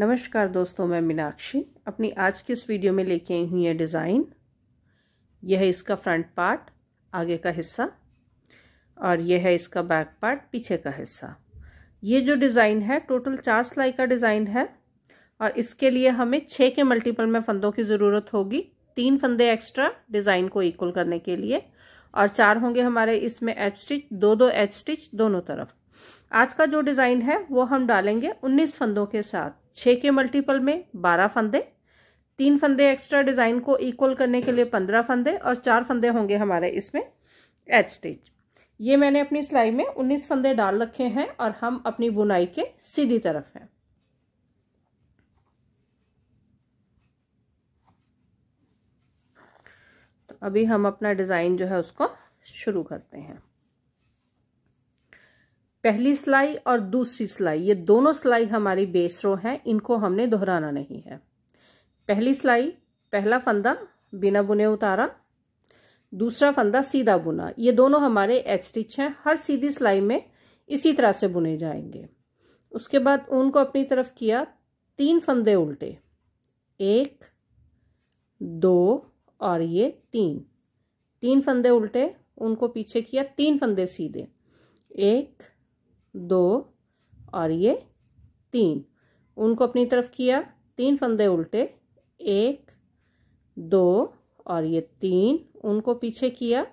नमस्कार दोस्तों मैं मीनाक्षी अपनी आज की इस वीडियो में लेके आई हूँ ये डिज़ाइन यह है इसका फ्रंट पार्ट आगे का हिस्सा और यह है इसका बैक पार्ट पीछे का हिस्सा ये जो डिज़ाइन है टोटल चार सिलाई का डिज़ाइन है और इसके लिए हमें छः के मल्टीपल में फंदों की ज़रूरत होगी तीन फंदे एक्स्ट्रा डिज़ाइन को इक्वल करने के लिए और चार होंगे हमारे इसमें एच स्टिच दो दो एच स्टिच दोनों तरफ आज का जो डिज़ाइन है वो हम डालेंगे उन्नीस फंदों के साथ छः के मल्टीपल में बारह फंदे तीन फंदे एक्स्ट्रा डिज़ाइन को इक्वल करने के लिए पंद्रह फंदे और चार फंदे होंगे हमारे इसमें एच स्टिच ये मैंने अपनी सिलाई में उन्नीस फंदे डाल रखे हैं और हम अपनी बुनाई के सीधी तरफ हैं तो अभी हम अपना डिज़ाइन जो है उसको शुरू करते हैं पहली सिलाई और दूसरी सिलाई ये दोनों सिलाई हमारी बेस रो हैं इनको हमने दोहराना नहीं है पहली सिलाई पहला फंदा बिना बुने उतारा दूसरा फंदा सीधा बुना ये दोनों हमारे एच स्टिच हैं हर सीधी सिलाई में इसी तरह से बुने जाएंगे उसके बाद उनको अपनी तरफ किया तीन फंदे उल्टे एक दो और ये तीन तीन फंदे उल्टे उनको पीछे किया तीन फंदे सीधे एक दो और ये तीन उनको अपनी तरफ किया तीन फंदे उल्टे एक दो और ये तीन उनको पीछे किया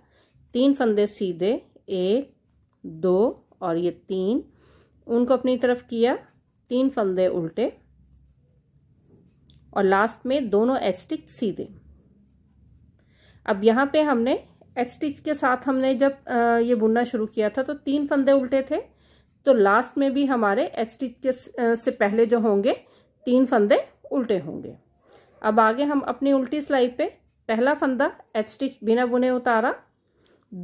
तीन फंदे सीधे एक दो और ये तीन उनको अपनी तरफ किया तीन फंदे उल्टे और लास्ट में दोनों एच स्टिच सीधे अब यहां पे हमने एच स्टिच के साथ हमने जब ये बुनना शुरू किया था तो तीन फंदे उल्टे थे तो लास्ट में भी हमारे एच स्टिच के से पहले जो होंगे तीन फंदे उल्टे होंगे अब आगे हम अपनी उल्टी सिलाई पे पहला फंदा एच स्टिच बिना बुने उतारा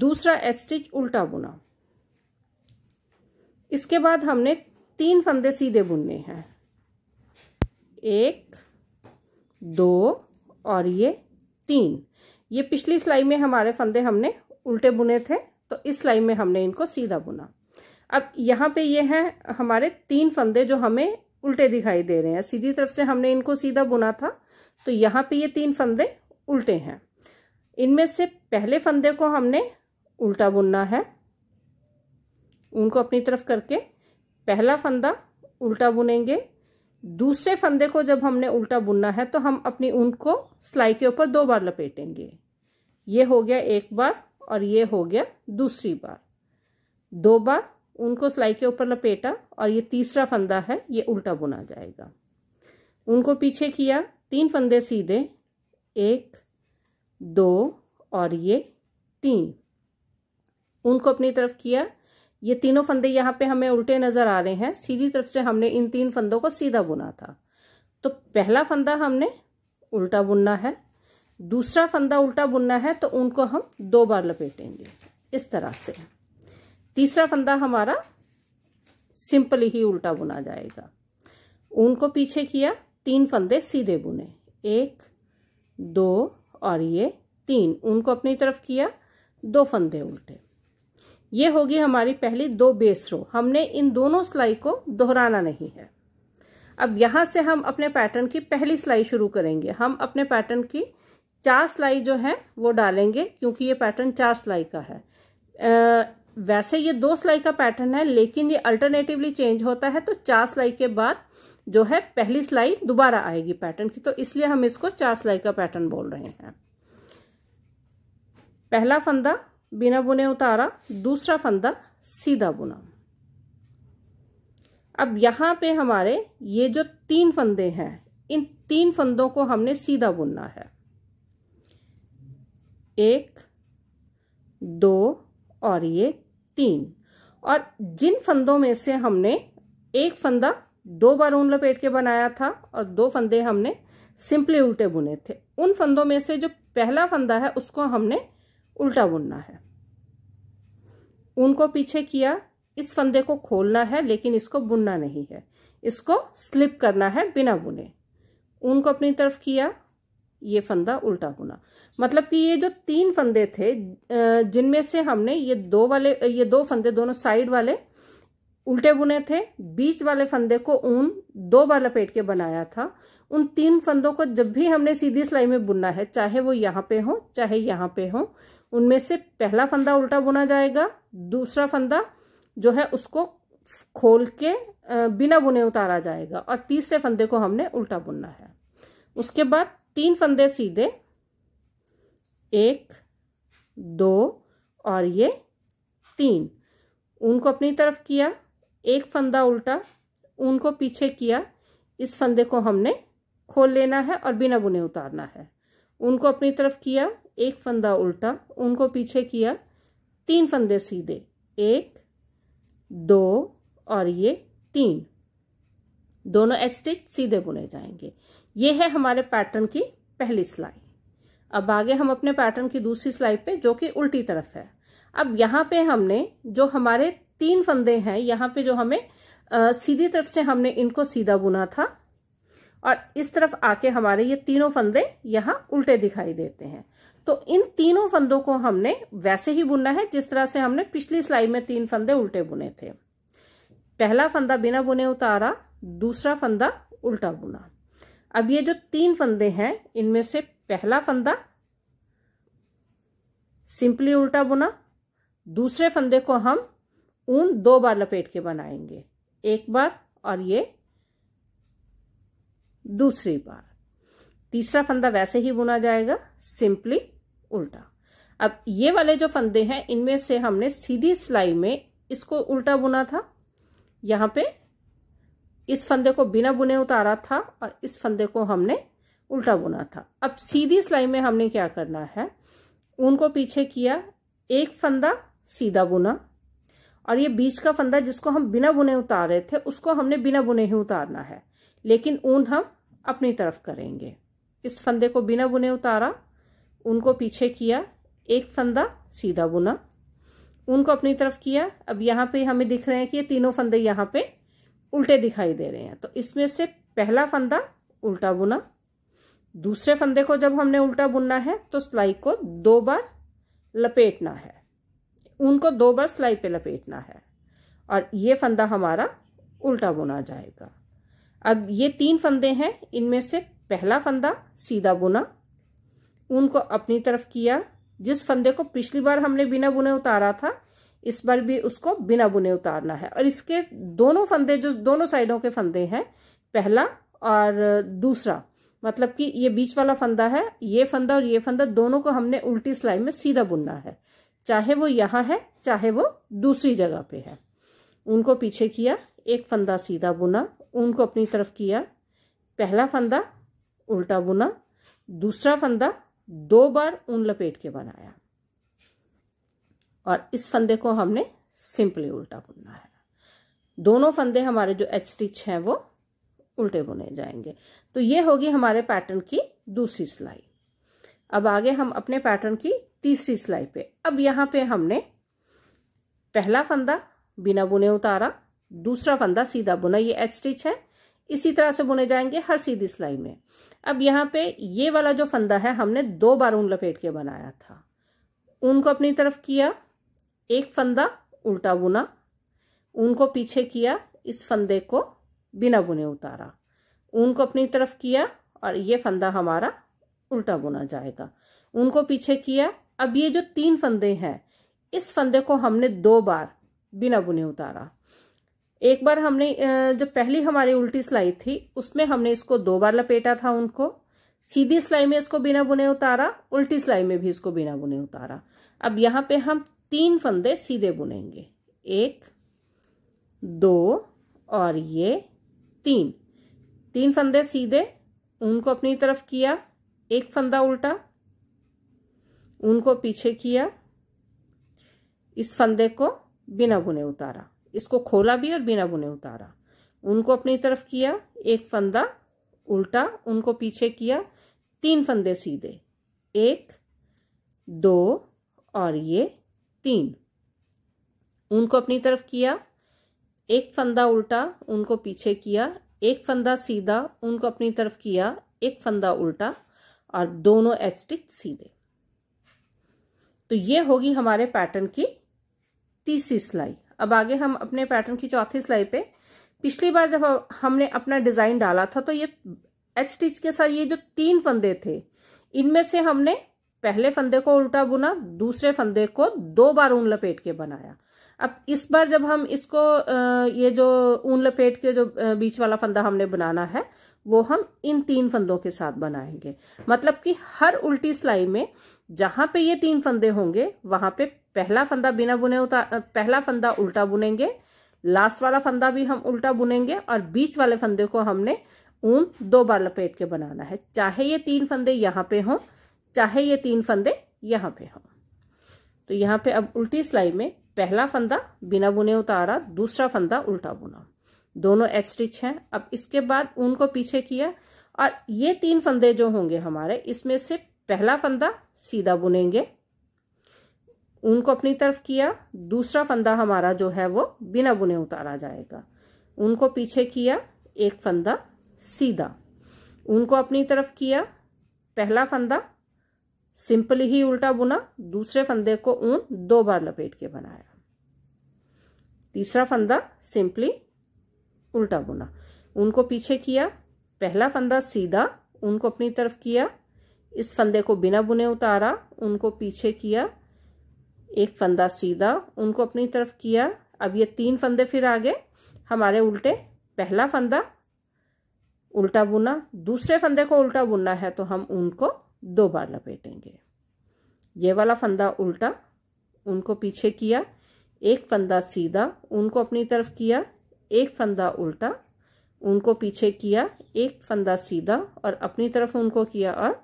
दूसरा एच स्टिच उल्टा बुना इसके बाद हमने तीन फंदे सीधे बुनने हैं एक दो और ये तीन ये पिछली सिलाई में हमारे फंदे हमने उल्टे बुने थे तो इस सिलाई में हमने इनको सीधा बुना अब यहाँ पे ये हैं हमारे तीन फंदे जो हमें उल्टे दिखाई दे रहे हैं सीधी तरफ से हमने इनको सीधा बुना था तो यहाँ पे ये तीन फंदे उल्टे हैं इनमें से पहले फंदे को हमने उल्टा बुनना है उनको अपनी तरफ करके पहला फंदा उल्टा बुनेंगे दूसरे फंदे को जब हमने उल्टा बुनना है तो हम अपनी ऊन को सिलाई के ऊपर दो बार लपेटेंगे ये हो गया एक बार और ये हो गया दूसरी बार दो बार उनको सिलाई के ऊपर लपेटा और ये तीसरा फंदा है ये उल्टा बुना जाएगा उनको पीछे किया तीन फंदे सीधे एक दो और ये तीन उनको अपनी तरफ किया ये तीनों फंदे यहाँ पे हमें उल्टे नज़र आ रहे हैं सीधी तरफ से हमने इन तीन फंदों को सीधा बुना था तो पहला फंदा हमने उल्टा बुनना है दूसरा फंदा उल्टा बुनना है तो उनको हम दो बार लपेटेंगे इस तरह से तीसरा फंदा हमारा सिंपल ही उल्टा बुना जाएगा ऊन को पीछे किया तीन फंदे सीधे बुने एक दो और ये तीन ऊन को अपनी तरफ किया दो फंदे उल्टे ये होगी हमारी पहली दो बेस रो हमने इन दोनों सिलाई को दोहराना नहीं है अब यहां से हम अपने पैटर्न की पहली सिलाई शुरू करेंगे हम अपने पैटर्न की चार सिलाई जो है वो डालेंगे क्योंकि ये पैटर्न चार सिलाई का है वैसे ये दो सिलाई का पैटर्न है लेकिन ये अल्टरनेटिवली चेंज होता है तो चार सिलाई के बाद जो है पहली सिलाई दोबारा आएगी पैटर्न की तो इसलिए हम इसको चार सिलाई का पैटर्न बोल रहे हैं पहला फंदा बिना बुने उतारा दूसरा फंदा सीधा बुना अब यहां पे हमारे ये जो तीन फंदे हैं इन तीन फंदों को हमने सीधा बुनना है एक दो और ये तीन और जिन फंदों में से हमने एक फंदा दो बार ऊन लपेट के बनाया था और दो फंदे हमने सिंपली उल्टे बुने थे उन फंदों में से जो पहला फंदा है उसको हमने उल्टा बुनना है ऊन को पीछे किया इस फंदे को खोलना है लेकिन इसको बुनना नहीं है इसको स्लिप करना है बिना बुने ऊन को अपनी तरफ किया ये फंदा उल्टा होना मतलब कि ये जो तीन फंदे थे जिनमें से हमने ये दो वाले ये दो फंदे दोनों साइड वाले उल्टे बुने थे बीच वाले फंदे को ऊन दो बार लपेट के बनाया था उन तीन फंदों को जब भी हमने सीधी सिलाई में बुनना है चाहे वो यहाँ पे हो चाहे यहाँ पे हो उनमें से पहला फंदा उल्टा बुना जाएगा दूसरा फंदा जो है उसको खोल के बिना बुने उतारा जाएगा और तीसरे फंदे को हमने उल्टा बुनना है उसके बाद तीन फंदे सीधे एक दो और ये तीन उनको अपनी तरफ किया एक फंदा उल्टा उनको पीछे किया इस फंदे को हमने खोल लेना है और बिना बुने उतारना है उनको अपनी तरफ किया एक फंदा उल्टा उनको पीछे किया तीन फंदे सीधे एक दो और ये तीन दोनों एच स्टिच सीधे बुने जाएंगे ये है हमारे पैटर्न की पहली सिलाई अब आगे हम अपने पैटर्न की दूसरी सिलाई पे जो कि उल्टी तरफ है अब यहाँ पे हमने जो हमारे तीन फंदे हैं यहाँ पे जो हमें आ, सीधी तरफ से हमने इनको सीधा बुना था और इस तरफ आके हमारे ये तीनों फंदे यहाँ उल्टे दिखाई देते हैं तो इन तीनों फंदों को हमने वैसे ही बुनना है जिस तरह से हमने पिछली सिलाई में तीन फंदे उल्टे बुने थे पहला फंदा बिना बुने उतारा दूसरा फंदा उल्टा बुना अब ये जो तीन फंदे हैं इनमें से पहला फंदा सिंपली उल्टा बुना दूसरे फंदे को हम ऊन दो बार लपेट के बनाएंगे एक बार और ये दूसरी बार तीसरा फंदा वैसे ही बुना जाएगा सिंपली उल्टा अब ये वाले जो फंदे हैं इनमें से हमने सीधी सिलाई में इसको उल्टा बुना था यहां पे इस फंदे को बिना बुने उतारा था और इस फंदे को हमने उल्टा बुना था अब सीधी सिलाई में हमने क्या करना है ऊन को पीछे किया एक फंदा सीधा बुना और ये बीच का फंदा जिसको हम बिना बुने उतार रहे थे उसको हमने बिना बुने ही उतारना है लेकिन ऊन हम अपनी तरफ करेंगे इस फंदे को बिना बुने उतारा ऊन को पीछे किया एक फंदा सीधा बुना ऊन को अपनी तरफ किया अब यहाँ पे हमें दिख रहे हैं कि ये तीनों फंदे यहाँ पे उल्टे दिखाई दे रहे हैं तो इसमें से पहला फंदा उल्टा बुना दूसरे फंदे को जब हमने उल्टा बुनना है तो सिलाई को दो बार लपेटना है उनको दो बार सिलाई पे लपेटना है और ये फंदा हमारा उल्टा बुना जाएगा अब ये तीन फंदे हैं इनमें से पहला फंदा सीधा बुना उनको अपनी तरफ किया जिस फंदे को पिछली बार हमने बिना बुने उतारा था इस पर भी उसको बिना बुने उतारना है और इसके दोनों फंदे जो दोनों साइडों के फंदे हैं पहला और दूसरा मतलब कि ये बीच वाला फंदा है ये फंदा और ये फंदा दोनों को हमने उल्टी सिलाई में सीधा बुनना है चाहे वो यहाँ है चाहे वो दूसरी जगह पे है उनको पीछे किया एक फंदा सीधा बुना उनको अपनी तरफ किया पहला फंदा उल्टा बुना दूसरा फंदा दो बार ऊन लपेट के बनाया और इस फंदे को हमने सिंपली उल्टा बुनना है दोनों फंदे हमारे जो एच स्टिच हैं वो उल्टे बुने जाएंगे तो ये होगी हमारे पैटर्न की दूसरी सिलाई अब आगे हम अपने पैटर्न की तीसरी सिलाई पे अब यहाँ पे हमने पहला फंदा बिना बुने उतारा दूसरा फंदा सीधा बुना ये एच स्टिच है इसी तरह से बुने जाएंगे हर सीधी सिलाई में अब यहाँ पे ये वाला जो फंदा है हमने दो बार ऊन लपेट के बनाया था ऊन को अपनी तरफ किया एक फंदा उल्टा बुना ऊन को पीछे किया इस फंदे को बिना बुने उतारा ऊन को अपनी तरफ किया और ये फंदा हमारा उल्टा बुना जाएगा ऊन को पीछे किया अब ये जो तीन फंदे हैं इस फंदे को हमने दो बार बिना बुने उतारा एक बार हमने जो पहली हमारी उल्टी सिलाई थी उसमें हमने इसको दो बार लपेटा था उनको सीधी सिलाई में इसको बिना बुने उतारा उल्टी सिलाई में भी इसको बिना बुने उतारा अब यहाँ पे हम तीन फंदे सीधे बुनेंगे एक दो और ये तीन तीन फंदे सीधे ऊन को अपनी तरफ किया एक फंदा उल्टा ऊन को पीछे किया इस फंदे को बिना बुने उतारा इसको खोला भी और बिना बुने उतारा उनको अपनी तरफ किया एक फंदा उल्टा उनको पीछे किया तीन फंदे सीधे एक दो और ये तीन ऊन को अपनी तरफ किया एक फंदा उल्टा उनको पीछे किया एक फंदा सीधा उनको अपनी तरफ किया एक फंदा उल्टा और दोनों एच स्टिच सीधे तो ये होगी हमारे पैटर्न की तीसरी सिलाई अब आगे हम अपने पैटर्न की चौथी सिलाई पे पिछली बार जब हमने अपना डिजाइन डाला था तो ये एच स्टिच के साथ ये जो तीन फंदे थे इनमें से हमने पहले फंदे को उल्टा बुना दूसरे फंदे को दो बार ऊन लपेट के बनाया अब इस बार जब हम इसको ये जो ऊन लपेट के जो बीच वाला फंदा हमने बनाना है वो हम इन तीन फंदों के साथ बनाएंगे मतलब कि हर उल्टी सिलाई में जहां पे ये तीन फंदे होंगे वहां पे पहला फंदा बिना बुने उतार पहला फंदा उल्टा बुनेंगे लास्ट वाला फंदा भी हम उल्टा बुनेंगे और बीच वाले फंदे को हमने ऊन दो बार लपेट के बनाना है चाहे ये तीन फंदे यहां पे हों चाहे ये तीन फंदे यहां पे हों तो यहाँ पे अब उल्टी सिलाई में पहला फंदा बिना बुने उतारा दूसरा फंदा उल्टा बुना दोनों एच स्टिच हैं अब इसके बाद ऊन को पीछे किया और ये तीन फंदे जो होंगे हमारे इसमें से पहला फंदा सीधा बुनेंगे ऊन को अपनी तरफ किया दूसरा फंदा हमारा जो है वो बिना बुने उतारा जाएगा ऊन को पीछे किया एक फंदा सीधा ऊन को अपनी तरफ किया पहला फंदा सिंपल ही उल्टा बुना दूसरे फंदे को ऊन दो बार लपेट के बनाया तीसरा फंदा सिंपली उल्टा बुना उनको पीछे किया पहला फंदा सीधा उनको अपनी तरफ किया इस फंदे को बिना बुने उतारा उनको पीछे किया एक फंदा सीधा उनको अपनी तरफ किया अब ये तीन फंदे फिर आ गए हमारे उल्टे पहला फंदा उल्टा बुना दूसरे फंदे को उल्टा बुनना है तो हम उनको दो बार लपेटेंगे ये वाला फंदा उल्टा उनको पीछे किया एक फंदा सीधा उनको अपनी तरफ किया एक फंदा उल्टा उनको पीछे किया एक फंदा सीधा और अपनी तरफ उनको किया और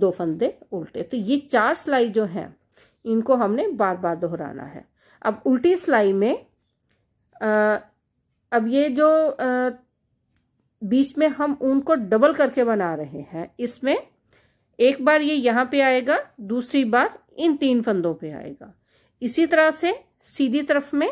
दो फंदे उल्टे तो ये चार सिलाई जो हैं इनको हमने बार बार दोहराना है अब उल्टी सिलाई में आ, अब ये जो आ, बीच में हम ऊन को डबल करके बना रहे हैं इसमें एक बार ये यहां पे आएगा दूसरी बार इन तीन फंदों पे आएगा इसी तरह से सीधी तरफ में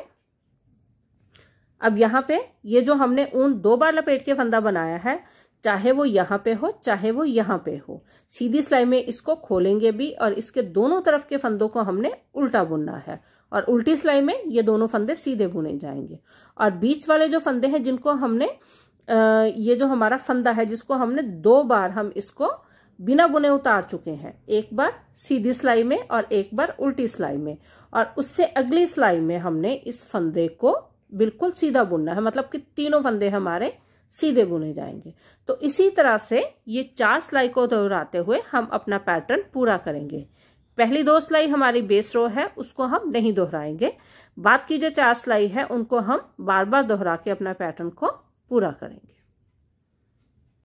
अब यहां पे ये जो हमने ऊन दो बार लपेट के फंदा बनाया है चाहे वो यहां पे हो चाहे वो यहां पे हो सीधी सिलाई में इसको खोलेंगे भी और इसके दोनों तरफ के फंदों को हमने उल्टा बुनना है और उल्टी सिलाई में ये दोनों फंदे सीधे बुने जाएंगे और बीच वाले जो फंदे हैं जिनको हमने ये जो हमारा फंदा है जिसको हमने दो बार हम इसको बिना बुने उतार चुके हैं एक बार सीधी सिलाई में और एक बार उल्टी सिलाई में और उससे अगली सिलाई में हमने इस फंदे को बिल्कुल सीधा बुनना है मतलब कि तीनों फंदे हमारे सीधे बुने जाएंगे तो इसी तरह से ये चार सिलाई को दोहराते हुए हम अपना पैटर्न पूरा करेंगे पहली दो सिलाई हमारी बेस रो है उसको हम नहीं दोहराएंगे बाद की जो चार सिलाई है उनको हम बार बार दोहरा के अपना पैटर्न को पूरा करेंगे